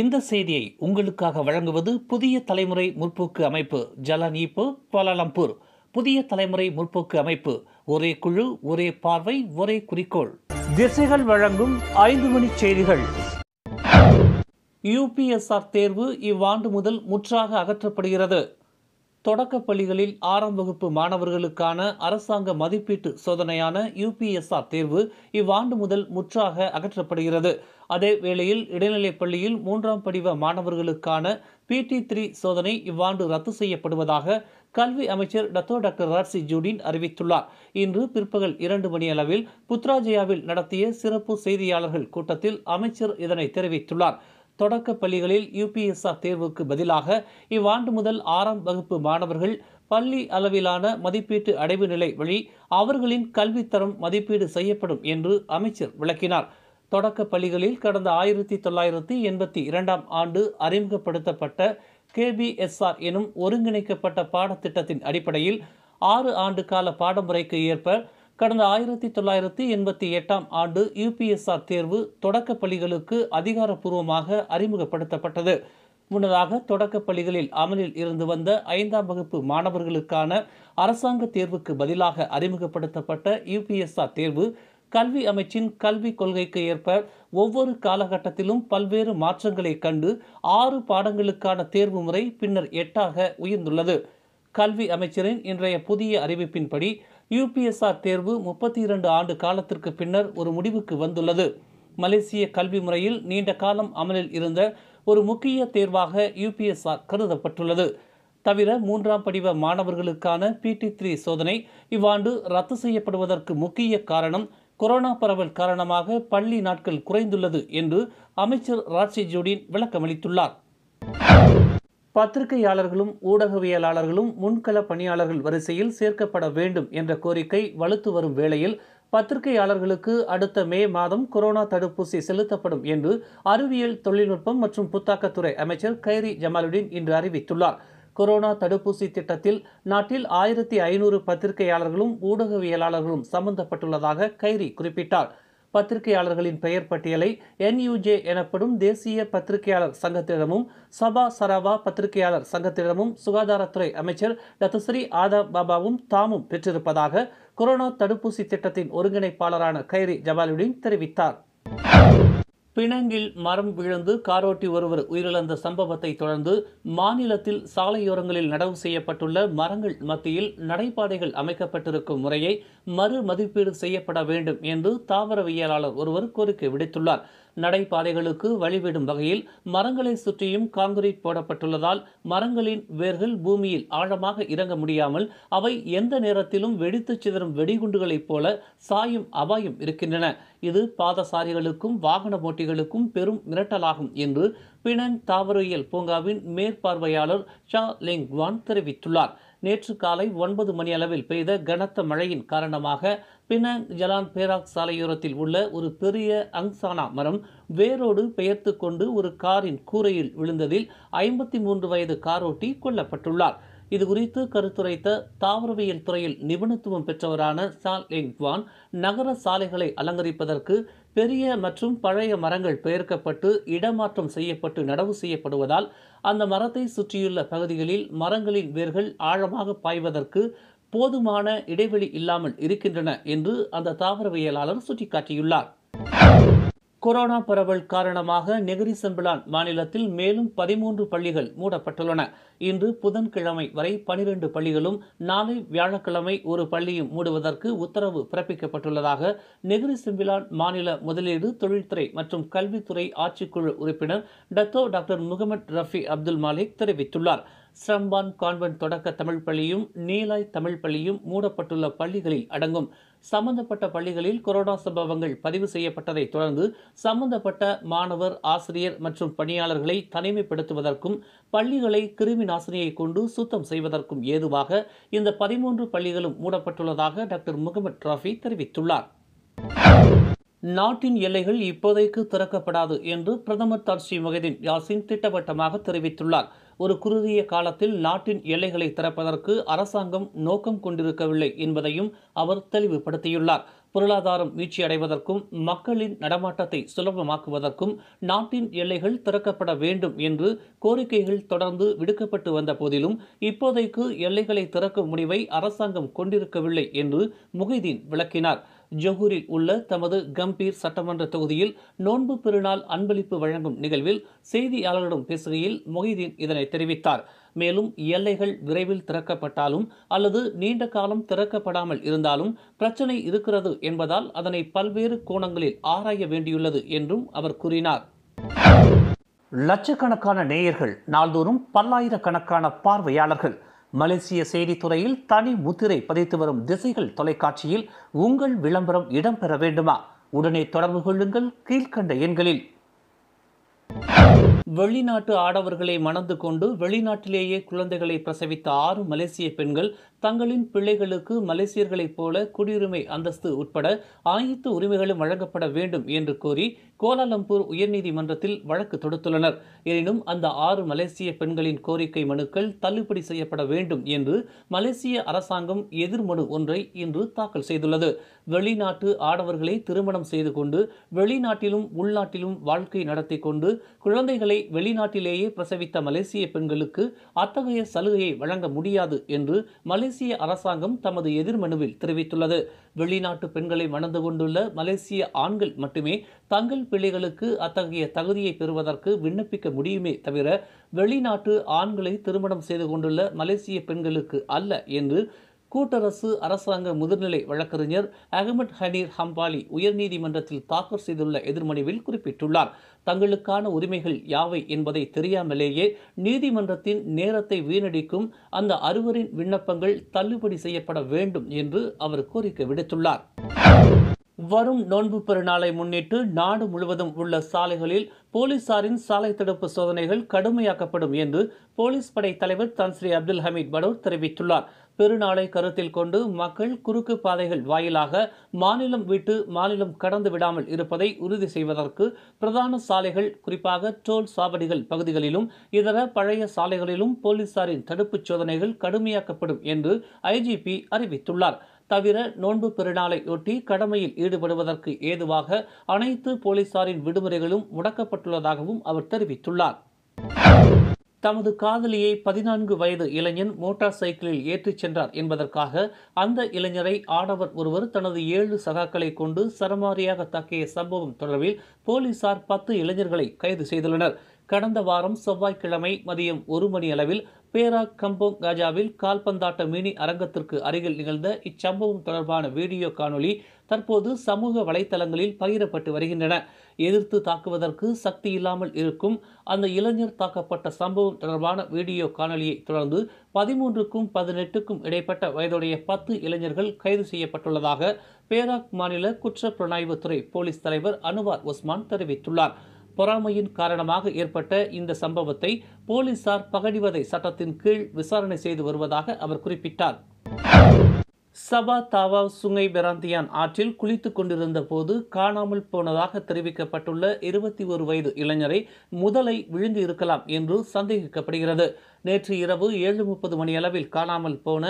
இந்த செய்தியை உங்களுக்காக வழங்குவது புதிய தலைமுறை முற்போக்கு அமைப்பு ஜலநீப்பு பாலாலம்பூர் புதிய தலைமுறை முற்போக்கு அமைப்பு ஒரே குழு ஒரே பார்வை ஒரே குறிக்கோள் திசைகள் வழங்கும் ஐந்து மணி செய்திகள் யூபிஎஸ்ஆர் தேர்வு இவ்வாண்டு முதல் முற்றாக அகற்றப்படுகிறது தொடக்க பள்ளிகளில் ஆறாம் வகுப்பு மாணவர்களுக்கான அரசாங்க மதிப்பீட்டு சோதனையான யூபிஎஸ்ஆர் தேர்வு இவ்வாண்டு முதல் முற்றாக அகற்றப்படுகிறது அதே வேளையில் இடைநிலைப் பள்ளியில் மூன்றாம் படிவ மாணவர்களுக்கான பிடி த்ரீ சோதனை இவ்வாண்டு ரத்து செய்யப்படுவதாக கல்வி அமைச்சர் டத்தோ டாக்டர் ஆர்சி ஜூடின் அறிவித்துள்ளார் இன்று பிற்பகல் இரண்டு மணி அளவில் புத்ராஜயாவில் நடத்திய சிறப்பு செய்தியாளர்கள் கூட்டத்தில் அமைச்சர் இதனை தெரிவித்துள்ளார் தொடக்க பள்ளிகளில் யூபிஎஸ்ஆர் தேர்வுக்கு பதிலாக இவ்வாண்டு முதல் ஆறாம் வகுப்பு மாணவர்கள் பள்ளி அளவிலான மதிப்பீட்டு அடைவு நிலை வழி அவர்களின் கல்வித்தரம் மதிப்பீடு செய்யப்படும் என்று அமைச்சர் விளக்கினார் தொடக்க பள்ளிகளில் கடந்த ஆயிரத்தி தொள்ளாயிரத்தி எண்பத்தி இரண்டாம் ஆண்டு அறிமுகப்படுத்தப்பட்ட கேபிஎஸ்ஆர் எனும் ஒருங்கிணைக்கப்பட்ட பாடத்திட்டத்தின் அடிப்படையில் ஆறு ஆண்டு கால பாடமுறைக்கு ஏற்ப கடந்த ஆயிரத்தி தொள்ளாயிரத்தி எண்பத்தி எட்டாம் ஆண்டு யூபிஎஸ்ஆர் தேர்வு தொடக்க பள்ளிகளுக்கு அதிகாரப்பூர்வமாக அறிமுகப்படுத்தப்பட்டது முன்னதாக தொடக்க பள்ளிகளில் அமலில் இருந்து வந்த ஐந்தாம் வகுப்பு மாணவர்களுக்கான அரசாங்க தேர்வுக்கு பதிலாக அறிமுகப்படுத்தப்பட்ட யூபிஎஸ்ஆர் தேர்வு கல்வி அமைச்சின் கல்விக் கொள்கைக்கு ஏற்ப ஒவ்வொரு காலகட்டத்திலும் பல்வேறு மாற்றங்களை கண்டு ஆறு பாடங்களுக்கான தேர்வு முறை பின்னர் எட்டாக உயர்ந்துள்ளது கல்வி அமைச்சரின் இன்றைய புதிய அறிவிப்பின்படி யூபிஎஸ்ஆர் தேர்வு முப்பத்தி இரண்டு ஆண்டு காலத்திற்கு பின்னர் ஒரு முடிவுக்கு வந்துள்ளது மலேசிய கல்வி முறையில் நீண்ட காலம் அமலில் இருந்த ஒரு முக்கிய தேர்வாக யூபிஎஸ்ஆர் கருதப்பட்டுள்ளது தவிர மூன்றாம் படிவ மாணவர்களுக்கான பிடி த்ரீ சோதனை இவ்வாண்டு ரத்து செய்யப்படுவதற்கு முக்கிய காரணம் கொரோனா பரவல் காரணமாக பள்ளி நாட்கள் குறைந்துள்ளது என்று அமைச்சர் ஜோடின் விளக்கமளித்துள்ளார் பத்திரிகையாளர்களும் ஊடகவியலாளர்களும் முன்கள பணியாளர்கள் வரிசையில் சேர்க்கப்பட வேண்டும் என்ற கோரிக்கை வலுத்து வரும் வேளையில் பத்திரிகையாளர்களுக்கு அடுத்த மே மாதம் கொரோனா தடுப்பூசி செலுத்தப்படும் என்று அறிவியல் தொழில்நுட்பம் மற்றும் புத்தாக்கத்துறை அமைச்சர் கைரி ஜமாலுடன் இன்று அறிவித்துள்ளார் கொரோனா தடுப்பூசி திட்டத்தில் நாட்டில் ஆயிரத்தி ஐநூறு பத்திரிகையாளர்களும் ஊடகவியலாளர்களும் சம்பந்தப்பட்டுள்ளதாக கைரி குறிப்பிட்டார் பத்திரிகையாளர்களின் பெயர் பட்டியலை என்யூஜே எனப்படும் தேசிய பத்திரிகையாளர் சங்கத்திடமும் சபா சரவா பத்திரிகையாளர் சங்கத்திடமும் சுகாதாரத்துறை அமைச்சர் டத்துஸ்ரீ ஆதா பாபாவும் தாமும் பெற்றிருப்பதாக கொரோனா தடுப்பூசி திட்டத்தின் ஒருங்கிணைப்பாளரான கைரி ஜபாலுடின் தெரிவித்தார் பிணங்கில் மரம் விழுந்து காரோட்டி ஒருவர் உயிரிழந்த சம்பவத்தை தொடர்ந்து மாநிலத்தில் சாலையோரங்களில் நடவு செய்யப்பட்டுள்ள மரங்கள் மத்தியில் நடைபாதைகள் அமைக்கப்பட்டிருக்கும் முறையை மறு மதிப்பீடு செய்யப்பட வேண்டும் என்று தாவரவியலாளர் ஒருவர் கோரிக்கை விடுத்துள்ளார் நடைபாதைகளுக்கு வழிவிடும் வகையில் மரங்களை சுற்றியும் காங்கிரீட் போடப்பட்டுள்ளதால் மரங்களின் வேர்கள் பூமியில் ஆழமாக இறங்க முடியாமல் அவை எந்த நேரத்திலும் வெடித்து சிதறும் வெடிகுண்டுகளைப் போல சாயும் அபாயம் இருக்கின்றன இது பாதசாரிகளுக்கும் வாகன ஓட்டிகளுக்கும் பெரும் மிரட்டலாகும் என்று பினன் தாவரவியல் பூங்காவின் மேற்பார்வையாளர் ஷா லிங்வான் தெரிவித்துள்ளார் நேற்று காலை ஒன்பது மணி அளவில் பெய்த கனத்த மழையின் காரணமாக பினங் ஜலான் பேராக் சாலையோரத்தில் உள்ள ஒரு பெரிய அங்சானா மரம் வேரோடு பெயர்த்து கொண்டு ஒரு காரின் கூரையில் விழுந்ததில் ஐம்பத்தி மூன்று வயது காரோட்டி கொல்லப்பட்டுள்ளார் இது குறித்து கருத்துரைத்த தாவரவியல் துறையில் நிபுணத்துவம் பெற்றவரான சால் எங்வான் நகர சாலைகளை அலங்கரிப்பதற்கு பெரிய மற்றும் பழைய மரங்கள் பெயர்க்கப்பட்டு இடமாற்றம் செய்யப்பட்டு நடவு செய்யப்படுவதால் அந்த மரத்தை சுற்றியுள்ள பகுதிகளில் மரங்களின் வேர்கள் ஆழமாக பாய்வதற்கு போதுமான இடைவெளி இல்லாமல் இருக்கின்றன என்று அந்த தாவரவியலாளர் சுட்டிக்காட்டியுள்ளார் கொரோனா பரவல் காரணமாக நெகிரி செம்பிலான் மாநிலத்தில் மேலும் பதிமூன்று பள்ளிகள் மூடப்பட்டுள்ளன இன்று புதன்கிழமை வரை பனிரெண்டு பள்ளிகளும் நாளை வியாழக்கிழமை ஒரு பள்ளியும் மூடுவதற்கு உத்தரவு பிறப்பிக்கப்பட்டுள்ளதாக நெகிரி செம்பிலான் மாநில முதலீடு தொழில்துறை மற்றும் கல்வித்துறை ஆட்சிக்குழு உறுப்பினர் Dato doctor Mohamed Rafi Abdul Malik தெரிவித்துள்ளார் ஸ்ரம்பான் கான்வென்ட் தொடக்க தமிழ் பள்ளியும் நீலாய் தமிழ் பள்ளியும் மூடப்பட்டுள்ள பள்ளிகளில் அடங்கும் சம்பந்தப்பட்ட பள்ளிகளில் கொரோனா சம்பவங்கள் பதிவு செய்யப்பட்டதை தொடர்ந்து சம்பந்தப்பட்ட மாணவர் ஆசிரியர் மற்றும் பணியாளர்களை தனிமைப்படுத்துவதற்கும் பள்ளிகளை கிருமி நாசினியை கொண்டு சுத்தம் செய்வதற்கும் ஏதுவாக இந்த பதிமூன்று பள்ளிகளும் மூடப்பட்டுள்ளதாக டாக்டர் முகமது ராஃபி தெரிவித்துள்ளார் நாட்டின் எல்லைகள் இப்போதைக்கு திறக்கப்படாது என்று பிரதமர் தார் முகதீன் யாசின் திட்டவட்டமாக தெரிவித்துள்ளார் ஒரு குறுகிய காலத்தில் நாட்டின் எல்லைகளை திறப்பதற்கு அரசாங்கம் நோக்கம் கொண்டிருக்கவில்லை என்பதையும் அவர் தெளிவுபடுத்தியுள்ளார் பொருளாதாரம் வீழ்ச்சியடைவதற்கும் மக்களின் நடமாட்டத்தை சுலபமாக்குவதற்கும் நாட்டின் எல்லைகள் திறக்கப்பட வேண்டும் என்று கோரிக்கைகள் தொடர்ந்து விடுக்கப்பட்டு வந்த போதிலும் இப்போதைக்கு எல்லைகளை திறக்கும் முடிவை அரசாங்கம் கொண்டிருக்கவில்லை என்று முகைதீன் விளக்கினார் ஜொஹூரில் உள்ள தமது கம்பீர் சட்டமன்ற தொகுதியில் நோன்பு பெருநாள் அன்பளிப்பு வழங்கும் நிகழ்வில் செய்தியாளர்களிடம் பேசுகையில் மொஹிதீன் இதனை தெரிவித்தார் மேலும் எல்லைகள் விரைவில் திறக்கப்பட்டாலும் அல்லது நீண்ட காலம் திறக்கப்படாமல் இருந்தாலும் பிரச்சினை இருக்கிறது என்பதால் அதனை பல்வேறு கோணங்களில் ஆராய வேண்டியுள்ளது என்றும் அவர் கூறினார் லட்சக்கணக்கான நேயர்கள் நாள்தோறும் பல்லாயிரக்கணக்கான பார்வையாளர்கள் மலேசிய செய்தித்துறையில் தனி முத்திரை பதித்து வரும் திசைகள் தொலைக்காட்சியில் உங்கள் விளம்பரம் இடம்பெற வேண்டுமா உடனே தொடர்பு கொள்ளுங்கள் கீழ்கண்ட எண்களில் வெளிநாட்டு ஆடவர்களை மணந்து கொண்டு வெளிநாட்டிலேயே குழந்தைகளை பிரசவித்த ஆறு மலேசிய பெண்கள் தங்களின் பிள்ளைகளுக்கு மலேசியர்களைப் போல குடியுரிமை அந்தஸ்து உட்பட அனைத்து உரிமைகளும் வழங்கப்பட வேண்டும் என்று கோரி கோலாலம்பூர் உயர்நீதிமன்றத்தில் வழக்கு தொடுத்துள்ளனர் எனினும் அந்த ஆறு மலேசிய பெண்களின் கோரிக்கை மனுக்கள் தள்ளுபடி செய்யப்பட வேண்டும் என்று மலேசிய அரசாங்கம் எதிர்மனு ஒன்றை இன்று தாக்கல் செய்துள்ளது வெளிநாட்டு ஆடவர்களை திருமணம் செய்து கொண்டு வெளிநாட்டிலும் உள்நாட்டிலும் வாழ்க்கை நடத்தி கொண்டு குழந்தைகளை வெளிநாட்டிலேயே பிரசவித்த மலேசிய பெண்களுக்கு அத்தகைய சலுகையை வழங்க முடியாது என்று மலேசிய மலேசிய அரசாங்கம் தமது எதிர்மனுவில் தெரிவித்துள்ளது வெளிநாட்டு பெண்களை மணந்து கொண்டுள்ள மலேசிய ஆண்கள் மட்டுமே தங்கள் பிள்ளைகளுக்கு அத்தகைய தகுதியை பெறுவதற்கு விண்ணப்பிக்க முடியுமே தவிர வெளிநாட்டு ஆண்களை திருமணம் செய்து கொண்டுள்ள மலேசிய பெண்களுக்கு அல்ல என்று கூட்டரசு அரசாங்க முதிர்நிலை வழக்கறிஞர் அகமட் ஹனீர் ஹம்பாலி உயர்நீதிமன்றத்தில் தாக்கல் செய்துள்ள எதிர்மனுவில் குறிப்பிட்டுள்ளார் தங்களுக்கான உரிமைகள் யாவை என்பதை தெரியாமலேயே நீதிமன்றத்தின் நேரத்தை வீணடிக்கும் அந்த அறுவரின் விண்ணப்பங்கள் தள்ளுபடி செய்யப்பட வேண்டும் என்று அவர் கோரிக்கை விடுத்துள்ளார் வரும் நோன்பு பெருநாளை முன்னிட்டு நாடு முழுவதும் உள்ள சாலைகளில் போலீசாரின் சாலை தடுப்பு சோதனைகள் கடுமையாக்கப்படும் என்று போலீஸ் படை தலைவர் தன்ஸ்ரீ அப்துல் ஹமீத் படோர் தெரிவித்துள்ளார் பெருநாளை கருத்தில் கொண்டு மக்கள் குறுக்கு பாதைகள் வாயிலாக மாநிலம் விட்டு மாநிலம் கடந்து விடாமல் இருப்பதை உறுதி செய்வதற்கு பிரதான சாலைகள் குறிப்பாக டோல் சாவடிகள் பகுதிகளிலும் இதர பழைய சாலைகளிலும் போலீசாரின் தடுப்புச் சோதனைகள் கடுமையாக்கப்படும் என்று ஐஜிபி அறிவித்துள்ளார் தவிர நோன்பு பெருநாளையொட்டி கடமையில் ஈடுபடுவதற்கு ஏதுவாக அனைத்து போலீசாரின் விடுமுறைகளும் முடக்கப்பட்டுள்ளதாகவும் அவர் தெரிவித்துள்ளார் தமது காதலியை பதினான்கு வயது இளைஞன் மோட்டார் சைக்கிளில் ஏற்றிச் சென்றார் என்பதற்காக அந்த இளைஞரை ஆடவர் ஒருவர் தனது ஏழு சகாக்களை கொண்டு சரமாரியாக தாக்கிய சம்பவம் தொடர்பில் போலீசார் பத்து இளைஞர்களை கைது செய்துள்ளனர் கடந்த வாரம் செவ்வாய்க்கிழமை மதியம் ஒரு மணி அளவில் பேரா கம்போங் காஜாவில் கால்பந்தாட்ட மினி அரங்கத்திற்கு அருகில் நிகழ்ந்த இச்சம்பவம் தொடர்பான வீடியோ காணொலி தற்போது சமூக வலைதளங்களில் பகிரப்பட்டு வருகின்றன எதிர்த்து தாக்குவதற்கு சக்தி இல்லாமல் இருக்கும் அந்த இளைஞர் தாக்கப்பட்ட சம்பவம் தொடர்பான வீடியோ காணொலியை தொடர்ந்து பதிமூன்றுக்கும் பதினெட்டுக்கும் இடைப்பட்ட வயதுடைய பத்து இளைஞர்கள் கைது செய்யப்பட்டுள்ளதாக பேராக் மாநில குற்ற புலனாய்வுத்துறை போலீஸ் தலைவர் அனுவார் உஸ்மான் தெரிவித்துள்ளார் பொறாமையின் காரணமாக ஏற்பட்ட இந்த சம்பவத்தை போலீசார் பகடிவதை சட்டத்தின் கீழ் விசாரணை செய்து வருவதாக அவர் குறிப்பிட்டார் சபா தாவா சுங்கை பெராந்தியான் ஆற்றில் குளித்து கொண்டிருந்த போது காணாமல் போனதாக தெரிவிக்கப்பட்டுள்ள இருபத்தி ஒரு வயது இளைஞரை முதலை விழுந்து இருக்கலாம் என்று சந்தேகிக்கப்படுகிறது நேற்று இரவு ஏழு முப்பது மணியளவில் காணாமல் போன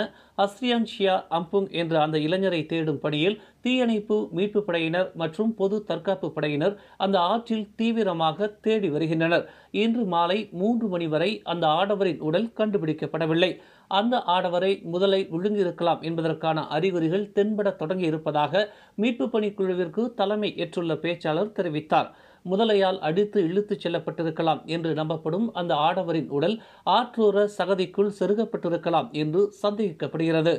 அஸ்ரியான்ஷியா அம்புங் என்ற அந்த இளைஞரை தேடும் பணியில் தீயணைப்பு மீட்பு படையினர் மற்றும் பொது தற்காப்பு படையினர் அந்த ஆற்றில் தீவிரமாக தேடி வருகின்றனர் இன்று மாலை மூன்று மணி வரை அந்த ஆடவரின் உடல் கண்டுபிடிக்கப்படவில்லை அந்த ஆடவரை முதலை விழுங்கியிருக்கலாம் என்பதற்கான அறிகுறிகள் தென்பட தொடங்கி இருப்பதாக மீட்பு பணிக்குழுவிற்கு தலைமை ஏற்றுள்ள பேச்சாளர் தெரிவித்தார் முதலையால் அடித்து இழுத்துச் செல்லப்பட்டிருக்கலாம் என்று நம்பப்படும் அந்த ஆடவரின் உடல் ஆற்றோர சகதிக்குள் செருகப்பட்டிருக்கலாம் என்று சந்தேகிக்கப்படுகிறது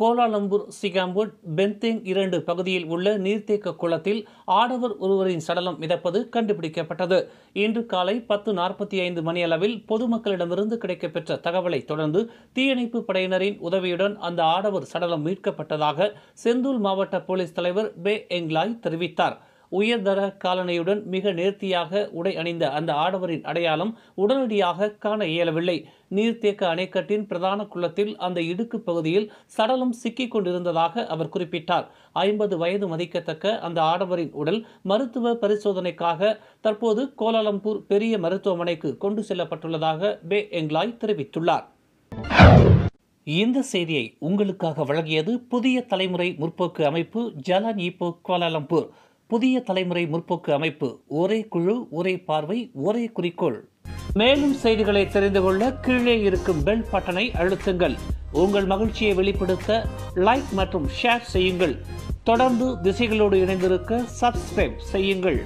கோலாலம்பூர் சிகாம்பூட் பென்தேங் இரண்டு பகுதியில் உள்ள நீர்த்தேக்க குளத்தில் ஆடவர் ஒருவரின் சடலம் மிதப்பது கண்டுபிடிக்கப்பட்டது இன்று காலை பத்து நாற்பத்தி ஐந்து மணியளவில் பொதுமக்களிடமிருந்து கிடைக்கப்பெற்ற தகவலை தொடர்ந்து தீயணைப்பு படையினரின் உதவியுடன் அந்த ஆடவர் சடலம் மீட்கப்பட்டதாக செந்தூர் மாவட்ட போலீஸ் தலைவர் பே எங்லாய் தெரிவித்தார் உயர்தர காலனையுடன் மிக நேர்த்தியாக உடை அணிந்த அந்த ஆடவரின் அடையாளம் உடனடியாக காண இயலவில்லை நீர்த்தேக்க அணைக்கட்டின் பிரதான குளத்தில் அந்த இடுக்கு பகுதியில் சடலம் சிக்கிக் கொண்டிருந்ததாக அவர் குறிப்பிட்டார் ஐம்பது வயது மதிக்கத்தக்க அந்த ஆடவரின் உடல் மருத்துவ பரிசோதனைக்காக தற்போது கோலாலம்பூர் பெரிய மருத்துவமனைக்கு கொண்டு செல்லப்பட்டுள்ளதாக பே எங்லாய் தெரிவித்துள்ளார் இந்த செய்தியை உங்களுக்காக வழங்கியது புதிய தலைமுறை முற்போக்கு அமைப்பு ஜலன் இப்போ கோலாலம்பூர் புதிய தலைமுறை முற்போக்கு அமைப்பு ஒரே குழு ஒரே பார்வை ஒரே குறிக்கோள் மேலும் செய்திகளை தெரிந்து கொள்ள கீழே இருக்கும் பெல் பட்டனை அழுத்துங்கள் உங்கள் மகிழ்ச்சியை வெளிப்படுத்த லைக் மற்றும் ஷேர் செய்யுங்கள் தொடர்ந்து திசைகளோடு இணைந்திருக்க சப்ஸ்கிரைப் செய்யுங்கள்